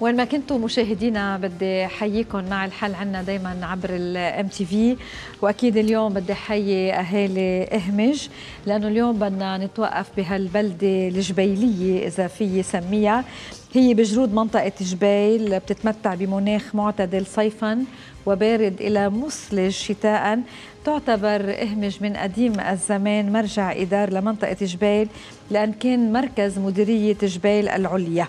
وين ما كنتوا مشاهدينا بدي حييكم مع الحل عنا دايما عبر الام تي في واكيد اليوم بدي حيي اهالي اهمج لانه اليوم بدنا نتوقف بهالبلده الجبيليه اذا في سميها هي بجرود منطقة جبيل بتتمتع بمناخ معتدل صيفا وبارد إلى مثلج شتاء تعتبر إهمج من قديم الزمان مرجع إدار لمنطقة جبيل لأن كان مركز مديرية جبيل العليا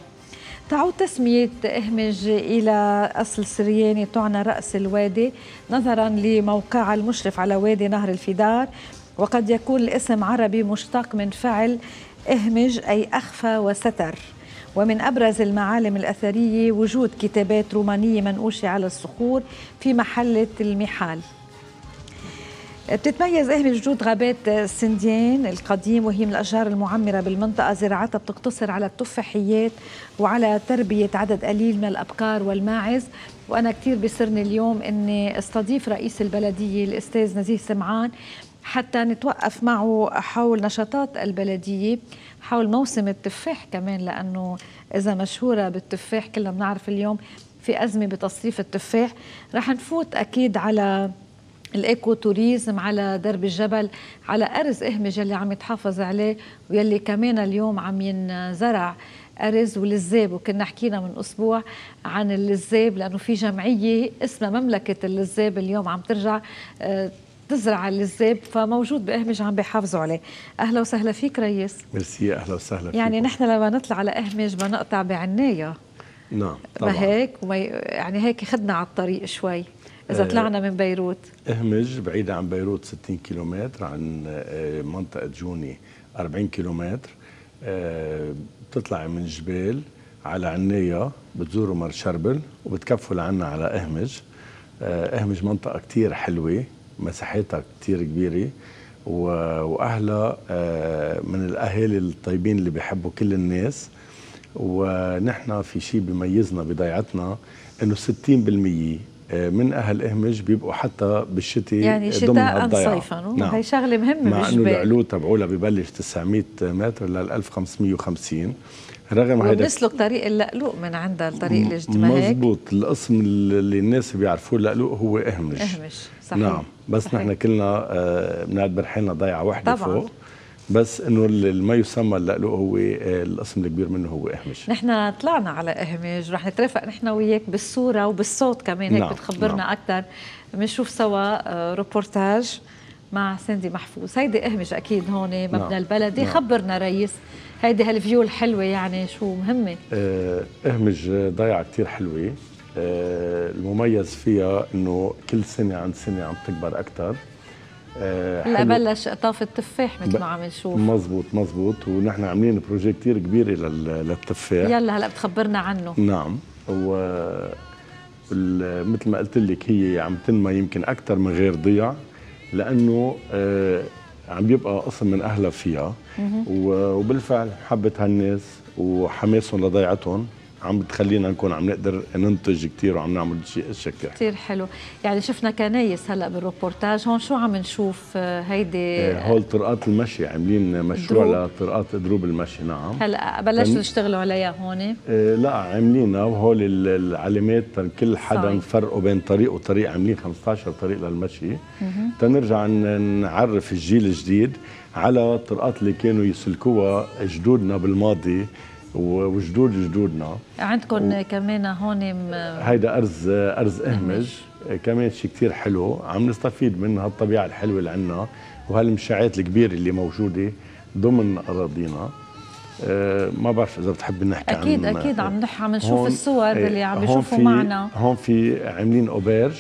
تعود تسمية إهمج إلى أصل سرياني تعنى رأس الوادي نظرا لموقعها المشرف على وادي نهر الفدار وقد يكون الاسم عربي مشتق من فعل إهمج أي أخفى وستر ومن أبرز المعالم الأثرية وجود كتابات رومانية منقوشة على الصخور في محلة المحال بتتميز أهل جدود غابات سنديان القديم وهي من الأشجار المعمرة بالمنطقة زراعتها بتقتصر على التفاحيات وعلى تربية عدد قليل من الأبقار والماعز وأنا كثير بسرني اليوم أني استضيف رئيس البلدية الأستاذ نزيه سمعان حتى نتوقف معه حول نشاطات البلدية حول موسم التفاح كمان لأنه إذا مشهورة بالتفاح كلنا بنعرف اليوم في أزمة بتصنيف التفاح رح نفوت أكيد على الايكو توريزم على درب الجبل على ارز اهمج اللي عم يتحافظ عليه ويلي كمان اليوم عم ينزرع ارز واللزاب وكنا حكينا من اسبوع عن اللزاب لانه في جمعيه اسمها مملكه اللزاب اليوم عم ترجع آه، تزرع اللزاب فموجود باهمج عم بيحافظوا عليه اهلا وسهلا فيك ريس ميرسي اهلا وسهلا فيك يعني نحن لما نطلع على اهمج بنقطع بعنايه نعم طبعا هيك يعني هيك خدنا على الطريق شوي إذا طلعنا من بيروت اهمج بعيدة عن بيروت 60 كيلومتر عن آه، منطقة جوني 40 كيلومتر آه، بتطلعي من جبال على عنية بتزوروا مر شربل وبتكفوا لعنا على اهمج آه، اهمج منطقة كتير حلوة مساحتها كتير كبيرة واهلها من الاهالي الطيبين اللي بيحبوا كل الناس ونحن في شيء بيميزنا بضيعتنا انه 60% من اهل اهمج بيبقوا حتى بالشتي يعني شتاء صيفا نعم. هي شغله مهمه مع انه العلو تبعولها ببلش 900 متر لل 1550 رغم هيدا بنسلك طريق اللقلوق من عندها الطريق الاجتماعي مضبوط مزبوط القسم اللي الناس بيعرفوه اللقلوق هو اهمج اهمج صحيح نعم بس صحيح. نحن كلنا آه، بنعتبر حالنا ضيعه وحده فوق طبعا. بس انه ما يسمى اللؤلؤ هو القسم الكبير منه هو اهمش نحن طلعنا على اهمج رح نترافق نحن وياك بالصوره وبالصوت كمان هيك نعم. بتخبرنا نعم. اكثر بنشوف سوا روبورتاج آه، مع سندي محفوظ هيدي اهمج اكيد هون مبنى نعم. البلدي نعم. خبرنا ريس هيدي هالفيو الحلوه يعني شو مهمه آه، اهمج ضيعه كثير حلوه آه، المميز فيها انه كل سنه عن سنه عم تكبر اكثر هلا آه، بلش طاف التفاح مثل ما عم نشوف مزبوط مزبوط ونحن عاملين بروجي كثير كبير للتفاح يلا هلا بتخبرنا عنه نعم و مثل ما قلت لك هي عم تنمى يمكن اكثر من غير ضيع لانه آه، عم بيبقى قسم من اهلها فيها وبالفعل حبت هالناس وحماسهم لضيعتهم عم بتخلينا نكون عم نقدر ننتج كثير وعم نعمل شيء اشياء كثير حلو يعني شفنا كنايس هلا بالروبورتاج هون شو عم نشوف آه، هيدي آه، هول طرقات المشي عاملين مشروع لطرقات دروب المشي نعم هلا بلشتوا فن... تشتغلوا عليها هون آه، لا عاملينها وهول العلامات كل حدا فرقوا بين طريق وطريق عاملين 15 طريق للمشي تنرجع نعرف الجيل الجديد على الطرقات اللي كانوا يسلكوها جدودنا بالماضي وجدود جدودنا عندكم و... كمان هون م... هيدا ارز ارز اهمج كمان شيء كثير حلو عم نستفيد من هالطبيعه الحلوه اللي عندنا وهالمشاعات الكبيره اللي موجوده ضمن اراضينا أه ما بعرف اذا بتحب نحكي اكيد عن اكيد عم نحكي عم نشوف الصور إيه، اللي عم بيشوفوا معنا هون في عاملين اوبرج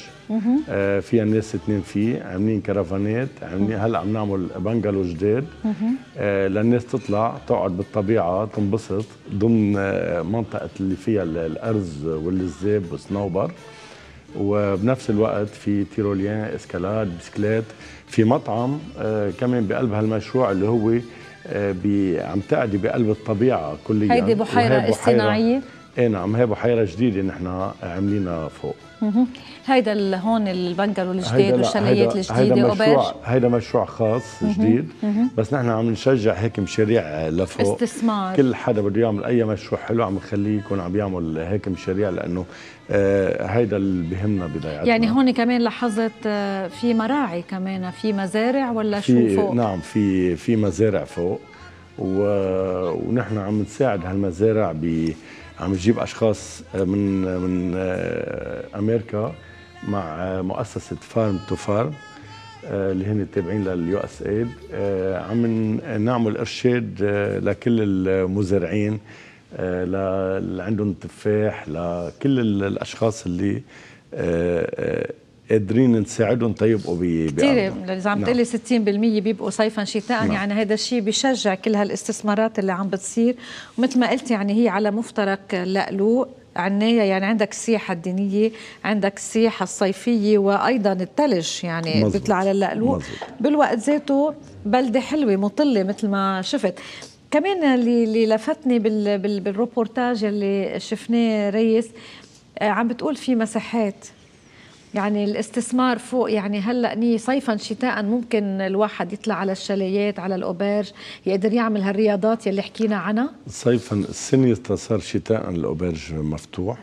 آه فيها الناس تنام فيه عاملين كرفانات عاملين هلا عم نعمل بنجلو جداد آه للناس تطلع تقعد بالطبيعه تنبسط ضمن آه، منطقه اللي فيها الارز والزيب والصنوبر وبنفس الوقت في تيروليان اسكالاد بسكليت في مطعم آه كمان بقلب هالمشروع اللي هو آه عم تقعدي بقلب الطبيعه كليا هيدي بحيره اصطناعيه اي نعم هي بحيره جديده نحن عاملينها فوق هيدا هون البنجر الجديد والشاليات الجديده مشروع هيدا مشروع خاص جديد بس نحن عم نشجع هيك مشاريع لفوق استثمار كل حدا بده يعمل اي مشروع حلو عم نخليه يكون عم يعمل هيك مشاريع لانه آه هيدا اللي بهمنا بداياتنا يعني هون كمان لاحظت آه، في مراعي كمان في مزارع ولا شو فوق نعم في في مزارع فوق و... ونحن عم نساعد هالمزارع ب عم تجيب اشخاص من من آه، امريكا مع آه، مؤسسه فارم تو فارم اللي هن تابعين لليو اس آه، ايد عم نعمل ارشاد لكل المزارعين اللي عندهم تفاح لكل الاشخاص اللي قادرين نساعدهم تيبقوا ب كثير اذا يعني عم تقولي 60% نعم. بيبقوا صيفا شتاء نعم. يعني هذا الشيء بيشجع كل هالاستثمارات اللي عم بتصير ومثل ما قلت يعني هي على مفترق لقلوق عناية يعني عندك السياحة الدينية عندك السياحة الصيفية وأيضا الثلج يعني مزبوط. بتطلع على اللقلوق بالوقت ذاته بلدة حلوة مطلة مثل ما شفت كمان اللي لفتني بالروبورتاج اللي شفناه ريس آه، عم بتقول في مساحات يعني الاستثمار فوق يعني هلا ني صيفا شتاء ممكن الواحد يطلع على الشاليات على الاوبرج يقدر يعمل هالرياضات يلي حكينا عنها صيفا السنه صار شتاء الاوبرج مفتوح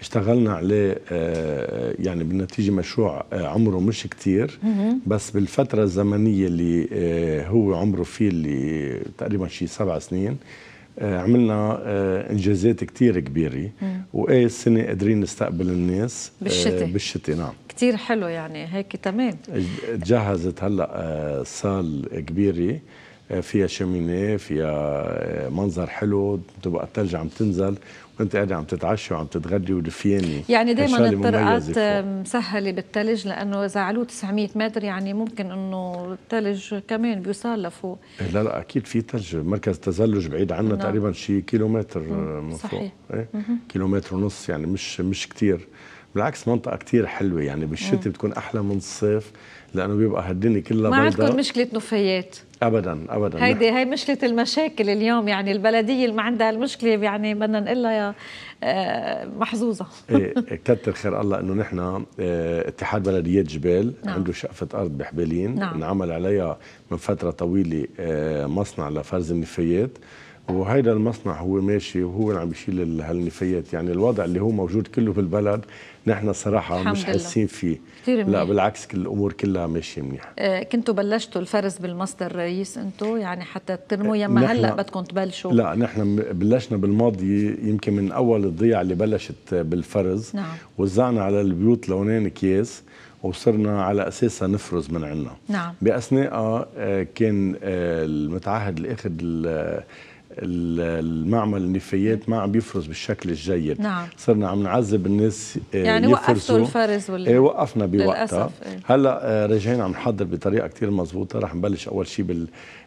اشتغلنا عليه آه، آه، يعني بالنتيجة مشروع آه، عمره مش كتير بس بالفترة الزمنية اللي هو عمره فيه اللي تقريبا شي سبع سنين آه، عملنا آه، انجازات كثير كبيره وايه السنه قادرين نستقبل الناس آه، بالشتاء بالشتاء نعم كثير حلو يعني هيك تمام تجهزت هلا صال كبيره فيها شمينيه فيها آه، منظر حلو بتبقى الثلج عم تنزل وانت قاعده عم تتعشى وعم تتغدي ودفياني يعني دائما الطرقات مسهله بالثلج لانه اذا علوه 900 متر يعني ممكن انه الثلج كمان بيوصل لفوق إيه، لا لا اكيد في ثلج مركز تزلج بعيد عنا نعم. تقريبا شي كيلومتر من صحيح. فوق إيه؟ كيلومتر ونص يعني مش مش كثير بالعكس منطقه كتير حلوه يعني بالشتاء بتكون احلى من الصيف لانه بيبقى هالدنيا كلها ما عندكم مشكله نفايات ابدا ابدا هيدي هي مشكله المشاكل اليوم يعني البلديه اللي ما عندها المشكله يعني بدنا نقول لها آه، محظوظه ايه, إيه، كتر خير الله انه نحن آه، اتحاد بلديات جبال نعم. عنده شقفه ارض بحبالين نعم. انعمل عليها من فتره طويله آه، مصنع لفرز النفايات وهيدا المصنع هو ماشي وهو اللي عم يشيل هالنفايات يعني الوضع اللي هو موجود كله بالبلد نحن الصراحه مش حاسين فيه كتير لا بالعكس كل الامور كلها ماشيه منيح آه كنتوا بلشتوا الفرز بالمصدر رئيس انتوا يعني حتى ترموا آه، يما هلا بدكم تبلشوا لا نحن بلشنا بالماضي يمكن من اول الضيع اللي بلشت بالفرز نعم. وزعنا على البيوت لونين اكياس وصرنا على اساسها نفرز من عندنا نعم باثناء آه، كان آه، المتعهد اللي اخذ المعمل النفايات ما عم بيفرز بالشكل الجيد نعم. صرنا عم نعذب الناس آه، يعني وقفتوا الفرز وال... إيه، وقفنا بوقتها إيه. هلا آه، راجعين عم نحضر بطريقه كثير مضبوطه رح نبلش اول شيء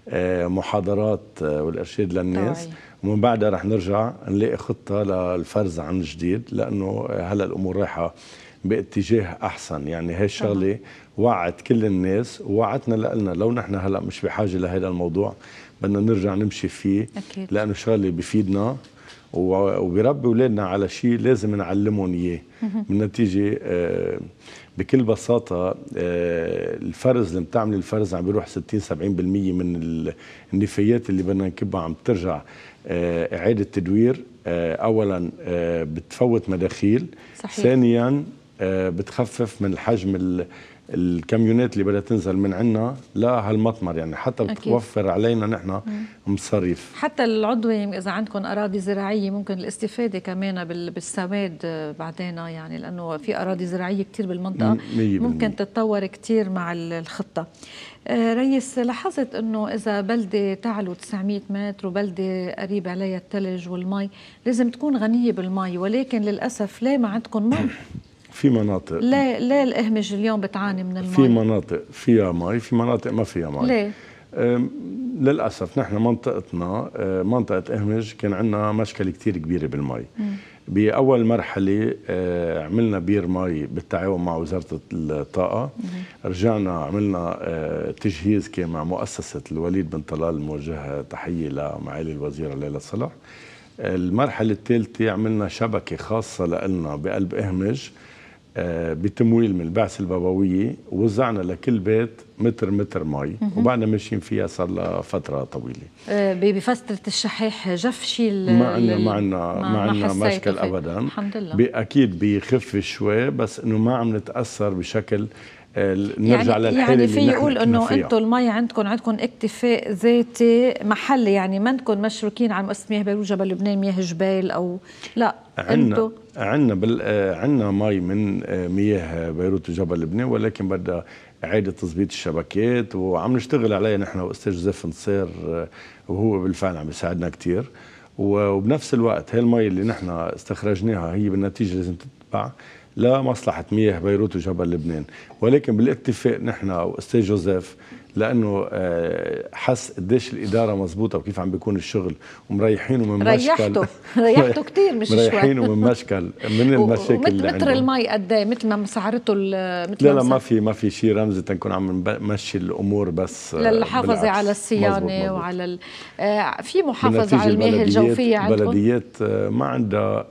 بالمحاضرات آه، والارشاد للناس طبعي. ومن بعدها رح نرجع نلاقي خطه للفرز عن جديد لانه هلا الامور رايحه باتجاه احسن يعني هي الشغله وعد كل الناس ووعدنا لنا لو نحن هلا مش بحاجه لهذا الموضوع بدنا نرجع نمشي فيه أكيد. لانه شغله بفيدنا وبربي اولادنا على شيء لازم نعلمهم اياه بالنتيجه آه، بكل بساطه آه، الفرز اللي بتعمل الفرز عم بيروح 60 70% من النفايات اللي بدنا نكبها عم ترجع آه، اعاده تدوير اولا بتفوت مداخيل ثانيا بتخفف من حجم الكاميونات اللي بدها تنزل من عنا لهالمطمر يعني حتى بتوفر أكيد. علينا نحن مصاريف حتى العضوة اذا عندكم اراضي زراعيه ممكن الاستفاده كمان بالسواد بعدين يعني لانه في اراضي زراعيه كثير بالمنطقه ممكن تتطور كثير مع الخطه آه، ريس لاحظت انه اذا بلده تعلو 900 متر وبلده قريب عليها الثلج والمي لازم تكون غنيه بالمي ولكن للاسف ليه ما عندكم مي في مناطق ليه ليه الاهمج اليوم بتعاني من المي؟ في مناطق فيها مي، في مناطق ما فيها مي ليه؟ للاسف نحن منطقتنا أه، منطقه اهمج كان عندنا مشكله كثير كبيره بالمي باول مرحله أه، عملنا بير مي بالتعاون مع وزاره الطاقه رجعنا عملنا أه، تجهيز كان مع مؤسسه الوليد بن طلال موجهه تحيه لمعالي الوزيره ليلى صلح المرحله الثالثه عملنا شبكه خاصه لنا بقلب اهمج آه، بتمويل من البعثة البابوية وزعنا لكل بيت متر متر مي وبعدنا ماشيين فيها صار لها فترة طويلة آه، بفترة الشحيح جف شيء ما عندنا ما عندنا ما عندنا مشكل أبدا الحمد لله أكيد بيخف شوي بس إنه ما عم نتأثر بشكل آه، نرجع يعني للحاله يعني في يقول انه انتم المي عندكم عندكم اكتفاء ذاتي محلي يعني ما انتم مشروكين على مؤسسه مياه بيروت جبل لبنان مياه جبال او لا عندنا عندنا بال... آه، عندنا مي من آه، مياه بيروت وجبل لبنان ولكن بدها اعاده تظبيط الشبكات وعم نشتغل عليها نحن واستاذ جوزيف نصير وهو بالفعل عم يساعدنا كثير وبنفس الوقت هالمي اللي نحن استخرجناها هي بالنتيجه لازم تتبع لمصلحة مياه بيروت وجبل لبنان ولكن بالاتفاق نحن أو أستاذ جوزيف لانه آه، حس قديش الاداره مزبوطه وكيف عم بيكون الشغل ومريحينه من مشكل ريحته كثير مش شوي مريحينه من مشكل من المشاكل اللي متر المي قد ايه مثل ما مسعرته مثل لا لا ما في ما في شيء رمزي تنكون عم نمشي الامور بس آه، للحافظة على الصيانه وعلى ال... آه، في محافظه على المياه الجوفيه عندكم البلديات ما عندها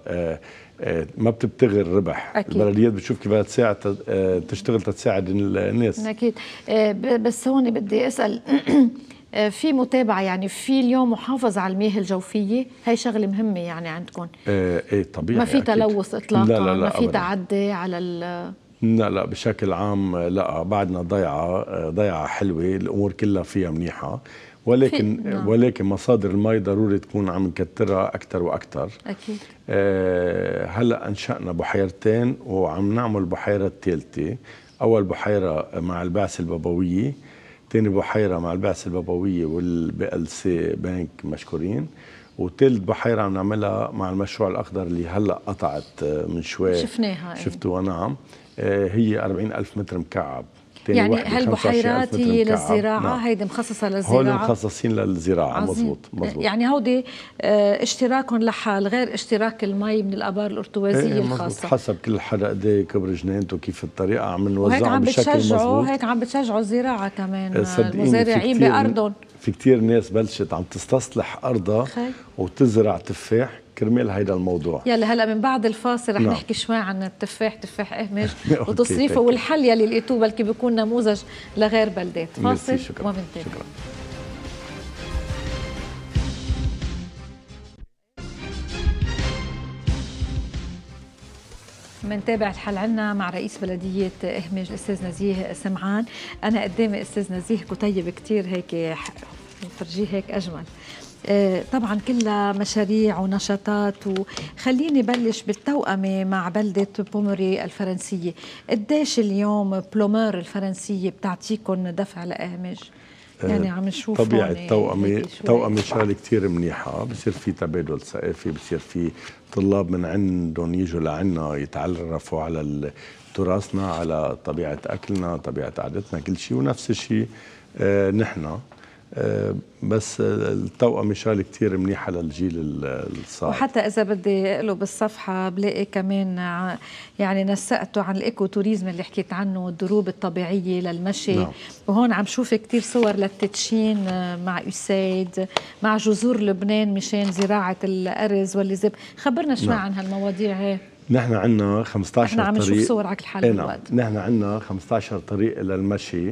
ما بتبتغي الربح أكيد. البلديات بتشوف كيف تساعد آه، تشتغل تساعد الناس اكيد آه، بس هون بدي اسال آه، في متابعة يعني في اليوم محافظة على المياه الجوفية هي شغلة مهمة يعني عندكم ايه, ايه طبيعي ما في تلوث اطلاقا لا لا لا ما في تعدي على ال لا لا بشكل عام لا بعدنا ضيعة ضيعة حلوة الأمور كلها فيها منيحة ولكن نعم. ولكن مصادر المي ضروري تكون عم نكترها اكثر واكثر اكيد آه هلا انشانا بحيرتين وعم نعمل بحيره الثالثه اول بحيره مع البعثه البابويه ثاني بحيره مع البعثه البابويه والبي ال سي بنك مشكورين وثالث بحيره عم نعملها مع المشروع الاخضر اللي هلا قطعت آه، من شوي شفناها إيه. شفتوها نعم آه هي 40 ألف متر مكعب يعني هالبحيرات هي للزراعه نعم. هيدي مخصصه للزراعه هول مخصصين للزراعه مضبوط مضبوط يعني هودي آه، اشتراك لحال غير اشتراك المي من الابار الارتوازيه ايه, إيه، الخاصه حسب كل حدا قد إيه كبر جنينته كيف الطريقه عم نوزع بشكل بتشجعوا هيك عم بتشجعوا الزراعه كمان إيه، المزارعين بارضهم في كتير ناس بلشت عم تستصلح ارضها وتزرع تفاح كرمال هيدا الموضوع يلا هلا من بعد الفاصل رح نعم. نحكي شوي عن التفاح تفاح اهمج وتصريفه والحل يلي لقيتوه بلكي بيكون نموذج لغير بلدات فاصل ومنتهي شكرا منتابع الحل عنا مع رئيس بلدية اهمج الأستاذ نزيه سمعان أنا قدامي أستاذ نزيه كتيب كتير هيك فرجيه هيك أجمل آه، طبعا كلها مشاريع ونشاطات وخليني بلش بالتوأمة مع بلدة بومري الفرنسية قديش اليوم بلومير الفرنسية بتعطيكم دفع لأهمج آه، يعني عم نشوف طبيعة التوأمة التوأمة شغلة كثير منيحة بصير في تبادل ثقافي بصير في طلاب من عندهم يجوا لعنا يتعرفوا على تراثنا على طبيعة أكلنا طبيعة عادتنا كل شيء ونفس الشيء آه، نحن آه، بس التوأم إن شاء الله كثير منيحة للجيل الصاعد وحتى إذا بدي اقلب بالصفحة بلاقي كمان يعني نسقته عن الإيكو توريزم اللي حكيت عنه والدروب الطبيعية للمشي نعم. وهون عم شوف كثير صور للتدشين مع أسيد مع جذور لبنان مشان زراعة الأرز واللي خبرنا شوي نعم. عن هالمواضيع هي نحن عندنا 15 نحن عم طريق نشوف صورك الحالة ايه نعم نحن عندنا 15 طريق للمشي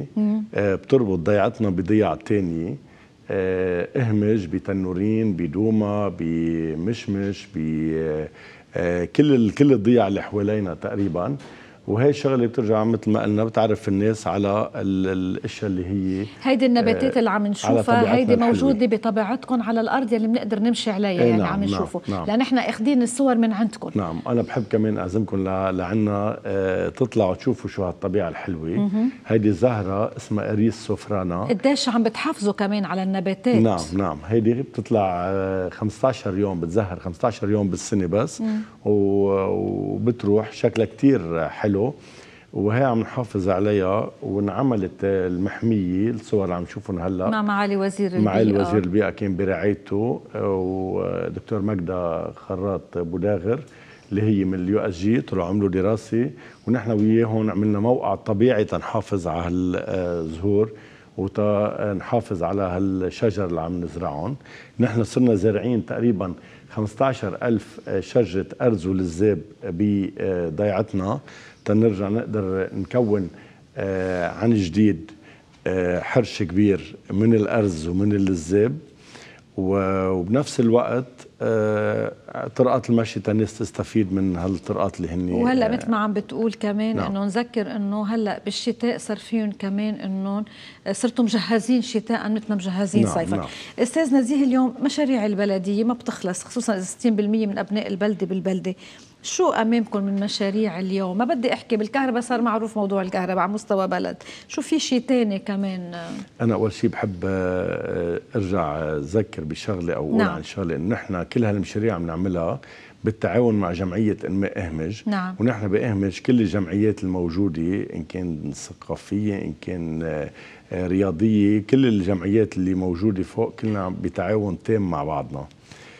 آه بتربط ضيعتنا بضيعة تانية آه اهمج بتنورين بدوما بمشمش ب آه, آه، كل كل الضيع اللي حوالينا تقريبا وهي الشغله بترجع مثل ما قلنا بتعرف الناس على الاشياء اللي هي هيدي النباتات اللي عم آه، نشوفها هيدي موجوده بطبيعتكم على الارض يلي بنقدر نمشي عليها إيه يعني نعم عم نعم، نشوفه نعم لان احنا اخذين الصور من عندكم نعم انا بحب كمان اعزمكم لعنا آه، تطلعوا تشوفوا شو هالطبيعه الحلوه هيدي زهره اسمها اريس سوفرانا قديش عم بتحافظوا كمان على النباتات نعم نعم هيدي بتطلع 15 آه، يوم بتزهر 15 يوم بالسنه بس وبتروح شكلها كثير حلو له وهي عم نحافظ عليها وانعملت المحميه الصور اللي عم نشوفهم هلا مع معالي وزير البيئه معالي وزير البيئه كان برعايته ودكتور مجدة خراط بوداغر اللي هي من اليو اس جي طلعوا عملوا دراسه ونحن وياهم عملنا موقع طبيعي تنحافظ على هالزهور وتنحافظ على هالشجر اللي عم نزرعهم نحن صرنا زارعين تقريبا 15 ألف شجرة أرز ولزاب بضيعتنا تنرجع نقدر نكون آه، عن جديد آه، حرش كبير من الأرز ومن اللزاب وبنفس الوقت آه، طرقات المشي تنس تستفيد من هالطرقات اللي هن وهلا مثل ما عم بتقول كمان نعم. انه نذكر انه هلا بالشتاء صار فيهم كمان انه صرتوا مجهزين شتاء مثل ما مجهزين نعم. صيفا نعم. استاذ نزيه اليوم مشاريع البلديه ما بتخلص خصوصا 60% من ابناء البلده بالبلده شو امامكم من مشاريع اليوم ما بدي احكي بالكهرباء صار معروف موضوع الكهرباء على مستوى بلد شو في شيء ثاني كمان انا اول شيء بحب آه، ارجع اذكر آه، بشغله او اقول نعم. عن شغله انه نحن كل هالمشاريع عم نعملها بالتعاون مع جمعية إنماء إهمج نعم. ونحن بإهمج كل الجمعيات الموجودة إن كان ثقافية إن كان آه، رياضية كل الجمعيات اللي موجودة فوق كلنا بتعاون تام مع بعضنا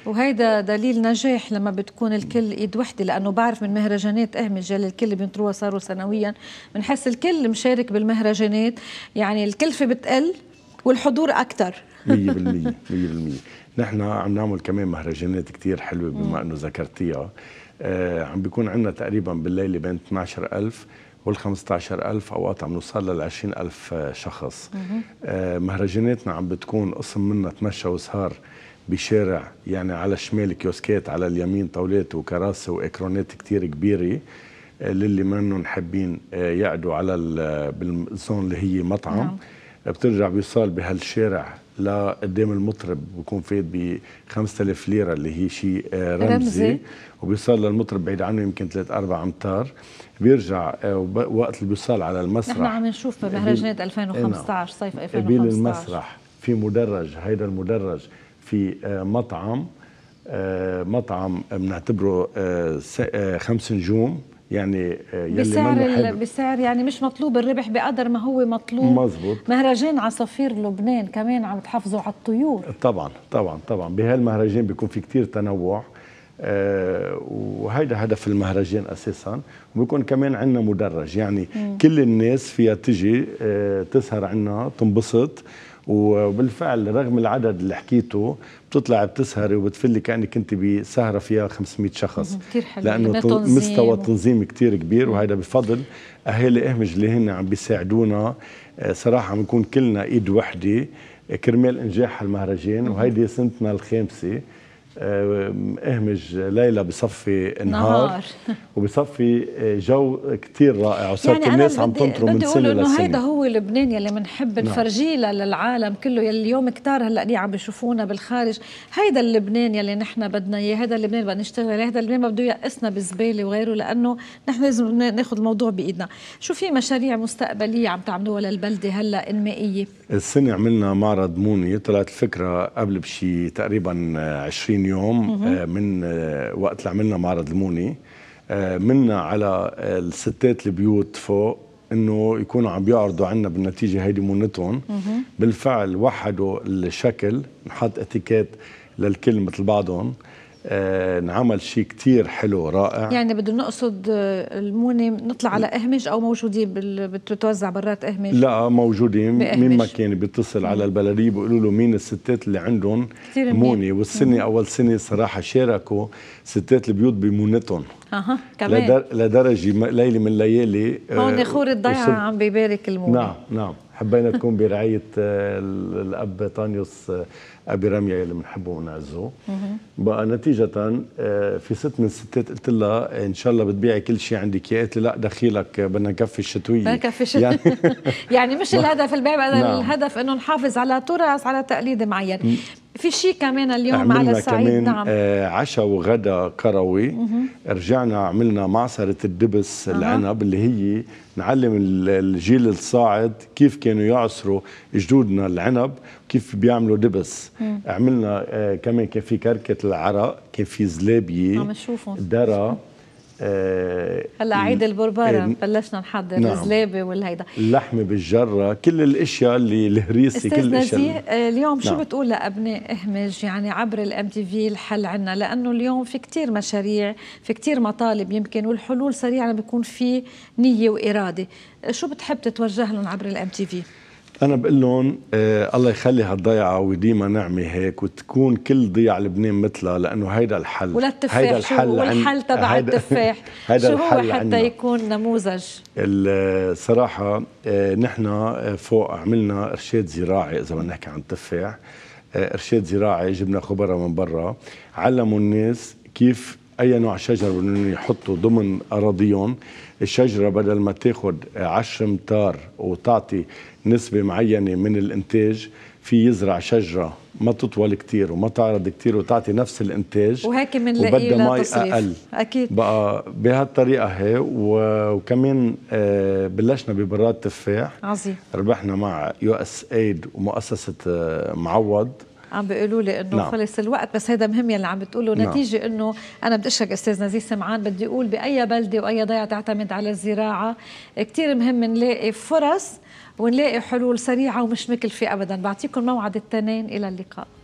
وهيدا دليل نجاح لما بتكون الكل ايد وحده لانه بعرف من مهرجانات اهمل اللي الكل بينطروها صاروا سنويا بنحس الكل مشارك بالمهرجانات يعني الكلفه بتقل والحضور اكثر 100% 100% نحن عم نعمل كمان مهرجانات كثير حلوه بما انه ذكرتيها آه عم بيكون عندنا تقريبا بالليله بين 12000 وال 15000 اوقات عم نوصل لل 20000 شخص آه مهرجاناتنا عم بتكون قسم منها تمشى وسهر بشارع يعني على الشمال كيوسكات على اليمين طاولات وكراسي واكرونات كتير كبيره آه، للي منهم حابين آه، يقعدوا على بالزون اللي هي مطعم نعم. بترجع بيوصل بهالشارع لقدام المطرب بكون فايت ب 5000 ليره اللي هي شيء آه، رمزي, رمزي. وبيوصل للمطرب بعيد عنه يمكن 3 4 امتار بيرجع وقت اللي بيوصل على المسرح نحن عم نشوف بمهرجانات 2015 صيف 2015 إيه، قبيل نعم. المسرح في مدرج هيدا المدرج في آه، مطعم آه، مطعم بنعتبره آه، خمس نجوم يعني يلي بسعر بسعر يعني مش مطلوب الربح بقدر ما هو مطلوب مزبوط مهرجان عصافير لبنان كمان عم تحافظوا على الطيور طبعا طبعا طبعا بهالمهرجان بيكون في كتير تنوع أه وهيدا هدف المهرجان اساسا وبيكون كمان عندنا مدرج يعني م. كل الناس فيها تجي أه تسهر عندنا تنبسط وبالفعل رغم العدد اللي حكيته بتطلع بتسهري وبتفلي كانك انت بسهره فيها 500 شخص كثير حلو لانه تنظيم مستوى التنظيم كثير كبير وهذا بفضل اهالي اهمج اللي هن عم بيساعدونا آه، صراحه بنكون كلنا ايد وحده آه، كرمال انجاح هالمهرجان وهيدي سنتنا الخامسه آه، اهمج ليلى بصفي نهار, نهار. وبصفي آه، جو كتير رائع وصارت يعني الناس عم تنطروا من سنه لسنه انه هيدا هو لبنان يلي بنحب نفرجيه نعم. للعالم كله يلي اليوم كتار هلا عم بيشوفونا بالخارج هيدا اللبنان يلي نحن بدنا اياه هيدا اللبنان بدنا نشتغل عليه هيدا اللبنان بده يقسنا بالزباله وغيره لانه نحن لازم ناخذ الموضوع بايدنا شو في مشاريع مستقبليه عم تعملوها للبلده هلا انمائيه السنة عملنا معرض موني طلعت الفكرة قبل بشي تقريبا 20 يوم آه، من آه، وقت اللي عملنا معرض الموني آه، منا على الستات البيوت فوق انه يكونوا عم بيعرضوا عنا بالنتيجه هيدي مونتهم بالفعل وحدوا الشكل نحط اتيكيت للكل مثل بعضهم انعمل آه، شيء كتير حلو رائع يعني بده نقصد آه، المونه نطلع على اهمش او موجودين بتتوزع برات اهمش لا موجودين مين ما كان بيتصل على البلديه بيقولوا له مين الستات اللي عندهم مونه والسنه مم. اول سنه صراحه شاركوا ستات البيوت بمونتهم اها كمان لدرجه ليله من الليالي آه، هون خور الضيعه عم بيبارك المونه نعم نعم حبينا تكون برعاية آه، الأب طانيوس آه، أبي رمية اللي بنحبه ونعزه بقى نتيجة آه، في ست من الستات قلت لها إن شاء الله بتبيعي كل شيء عندك يا قالت لي لا دخيلك بدنا نكفي الشتوية بدنا نكفي الشتوية يعني, يعني مش الهدف البيع نعم. الهدف إنه نحافظ على تراث على تقليد معين في شيء كمان اليوم على الصعيد كمان نعم آه عشاء وغدا كروي مه. رجعنا عملنا معصرة الدبس أه. العنب اللي هي نعلم الجيل الصاعد كيف كانوا يعصروا جدودنا العنب كيف بيعملوا دبس مه. عملنا آه كمان كان في كركة العرق كان في زلابية درة آه، هلا عيد البربره بلشنا نحضر نعم. الزلابه والهيدا اللحمه بالجره كل الاشياء اللي الهريسه كل الاشياء آه، اليوم نعم. شو بتقول لابناء اهمج يعني عبر الام تي في الحل عندنا لانه اليوم في كثير مشاريع في كثير مطالب يمكن والحلول سريعه بيكون في نيه واراده شو بتحب تتوجه لهم عبر الام تي في انا بقول لهم آه الله يخلي هالضيعه وديما نعمه هيك وتكون كل ضيع لبنان مثلها لانه هيدا الحل ولا التفاح هيدا الحل والحل تبع التفاح هيدا شو الحل هو حتى يكون نموذج الصراحه آه نحن آه، فوق عملنا ارشاد زراعي اذا بدنا نحكي عن التفاح آه ارشاد زراعي جبنا خبراء من برا علموا الناس كيف اي نوع شجر بدهم يحطوا ضمن اراضيهم الشجره بدل ما تاخذ 10 امتار وتعطي نسبه معينه من الانتاج في يزرع شجره ما تطول كتير وما تعرض كتير وتعطي نفس الانتاج وهيك بنلاقي وبدها مي اقل اكيد بقى بهالطريقه هي وكمان آه، بلشنا ببراد تفاح عظيم ربحنا مع يو اس ايد ومؤسسه آه، معوض عم بيقولوا لي انه نعم. خلص الوقت بس هذا مهم يلي عم بتقوله نعم. نتيجه انه انا بدي اشرك استاذ نزيه سمعان بدي اقول باي بلده واي ضيعه تعتمد على الزراعه كثير مهم نلاقي فرص ونلاقي حلول سريعه ومش مكلفه ابدا بعطيكم موعد التنين الى اللقاء